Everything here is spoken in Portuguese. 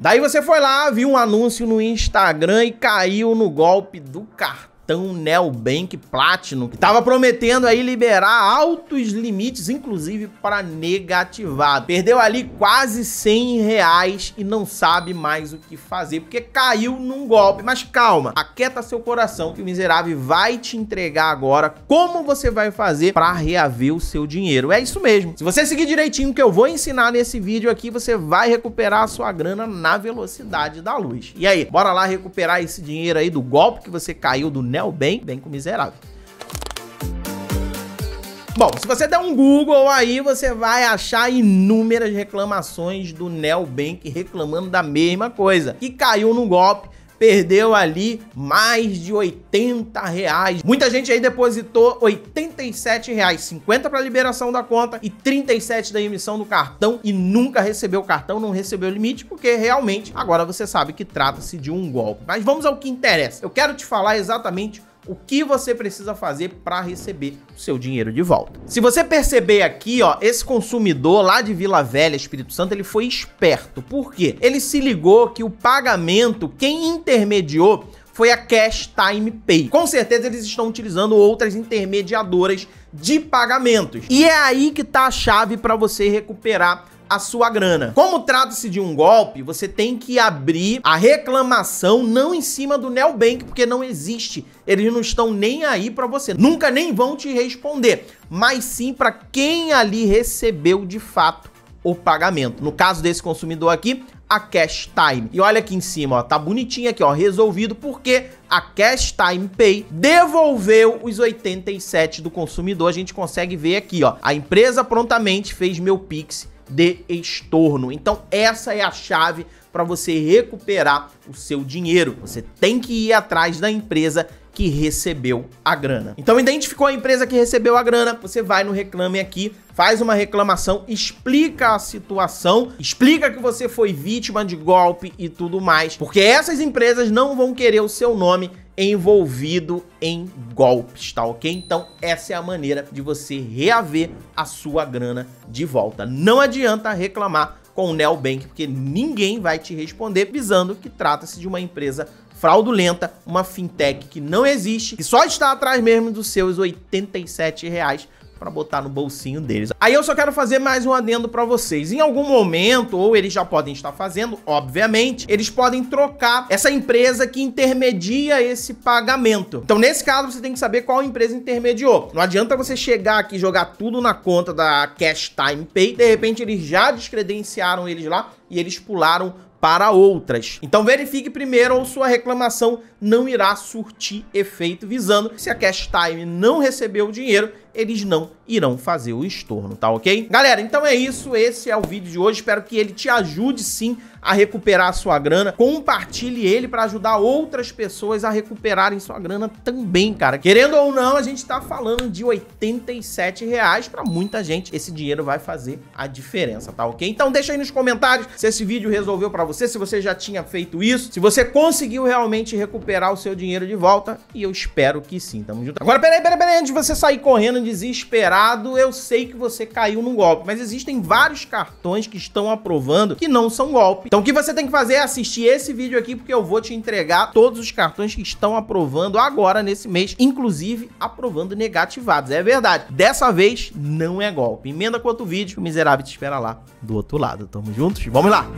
Daí você foi lá, viu um anúncio no Instagram e caiu no golpe do cartão cartão Neobank Platinum, que estava prometendo aí liberar altos limites, inclusive para negativado. Perdeu ali quase 100 reais e não sabe mais o que fazer, porque caiu num golpe. Mas calma, aquieta seu coração, que o miserável vai te entregar agora como você vai fazer para reaver o seu dinheiro. É isso mesmo. Se você seguir direitinho o que eu vou ensinar nesse vídeo aqui, você vai recuperar a sua grana na velocidade da luz. E aí, bora lá recuperar esse dinheiro aí do golpe que você caiu do Neobank né? O bem, com o miserável. Bom, se você der um Google aí, você vai achar inúmeras reclamações do Neo Bank reclamando da mesma coisa, que caiu no golpe perdeu ali mais de 80 reais. Muita gente aí depositou 87 reais, 50 para liberação da conta e 37 da emissão do cartão e nunca recebeu o cartão, não recebeu o limite, porque realmente agora você sabe que trata-se de um golpe. Mas vamos ao que interessa. Eu quero te falar exatamente o que você precisa fazer para receber o seu dinheiro de volta. Se você perceber aqui, ó, esse consumidor lá de Vila Velha, Espírito Santo, ele foi esperto. Por quê? Ele se ligou que o pagamento, quem intermediou foi a Cash Time Pay. Com certeza eles estão utilizando outras intermediadoras de pagamentos. E é aí que tá a chave para você recuperar a sua grana. Como trata-se de um golpe, você tem que abrir a reclamação não em cima do Neobank, porque não existe. Eles não estão nem aí para você. Nunca nem vão te responder, mas sim para quem ali recebeu de fato o pagamento. No caso desse consumidor aqui, a Cash Time. E olha aqui em cima, ó, tá bonitinho aqui, ó, resolvido porque a Cash Time Pay devolveu os 87 do consumidor. A gente consegue ver aqui, ó. A empresa prontamente fez meu Pix de estorno. Então essa é a chave para você recuperar o seu dinheiro. Você tem que ir atrás da empresa que recebeu a grana. Então identificou a empresa que recebeu a grana, você vai no reclame aqui, faz uma reclamação, explica a situação, explica que você foi vítima de golpe e tudo mais, porque essas empresas não vão querer o seu nome envolvido em golpes, tá ok? Então essa é a maneira de você reaver a sua grana de volta. Não adianta reclamar com o Neobank, porque ninguém vai te responder, visando que trata-se de uma empresa fraudulenta, uma fintech que não existe, que só está atrás mesmo dos seus R$ 87 reais para botar no bolsinho deles. Aí eu só quero fazer mais um adendo para vocês. Em algum momento, ou eles já podem estar fazendo, obviamente, eles podem trocar essa empresa que intermedia esse pagamento. Então, nesse caso, você tem que saber qual empresa intermediou. Não adianta você chegar aqui e jogar tudo na conta da Cash Time Pay. De repente, eles já descredenciaram eles lá e eles pularam para outras. Então verifique primeiro ou sua reclamação não irá surtir efeito visando se a Cash Time não recebeu o dinheiro eles não irão fazer o estorno, tá ok? Galera, então é isso, esse é o vídeo de hoje, espero que ele te ajude sim a recuperar a sua grana, compartilhe ele para ajudar outras pessoas a recuperarem sua grana também, cara. Querendo ou não, a gente tá falando de 87 reais para muita gente, esse dinheiro vai fazer a diferença, tá ok? Então deixa aí nos comentários se esse vídeo resolveu para você, se você já tinha feito isso, se você conseguiu realmente recuperar o seu dinheiro de volta, e eu espero que sim, tamo junto. Agora, peraí, peraí, peraí, antes de você sair correndo ficando desesperado, eu sei que você caiu num golpe. Mas existem vários cartões que estão aprovando que não são golpe. Então o que você tem que fazer é assistir esse vídeo aqui, porque eu vou te entregar todos os cartões que estão aprovando agora nesse mês, inclusive aprovando negativados. É verdade. Dessa vez não é golpe. Emenda com outro vídeo, o miserável te espera lá do outro lado. Tamo juntos, vamos lá!